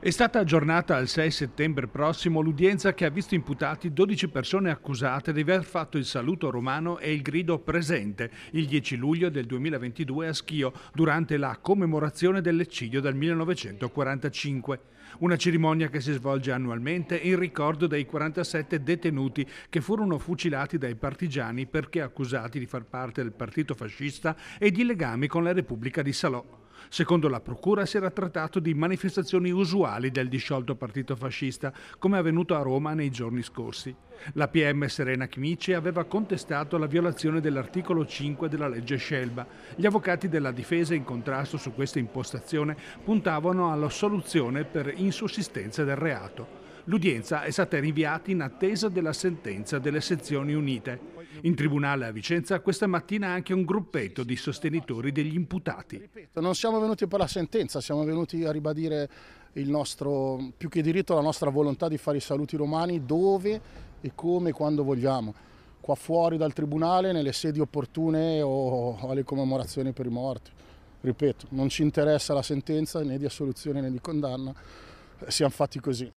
È stata aggiornata al 6 settembre prossimo l'udienza che ha visto imputati 12 persone accusate di aver fatto il saluto romano e il grido presente il 10 luglio del 2022 a Schio durante la commemorazione dell'eccidio del 1945. Una cerimonia che si svolge annualmente in ricordo dei 47 detenuti che furono fucilati dai partigiani perché accusati di far parte del partito fascista e di legami con la Repubblica di Salò. Secondo la Procura si era trattato di manifestazioni usuali del disciolto partito fascista, come avvenuto a Roma nei giorni scorsi. La PM Serena Chimici aveva contestato la violazione dell'articolo 5 della legge Scelba. Gli avvocati della difesa in contrasto su questa impostazione puntavano alla soluzione per insussistenza del reato. L'udienza è stata rinviata in attesa della sentenza delle sezioni unite. In tribunale a Vicenza questa mattina anche un gruppetto di sostenitori degli imputati. Non siamo venuti per la sentenza, siamo venuti a ribadire il nostro, più che diritto, la nostra volontà di fare i saluti romani dove e come e quando vogliamo. Qua fuori dal tribunale, nelle sedi opportune o alle commemorazioni per i morti. Ripeto, non ci interessa la sentenza né di assoluzione né di condanna, siamo fatti così.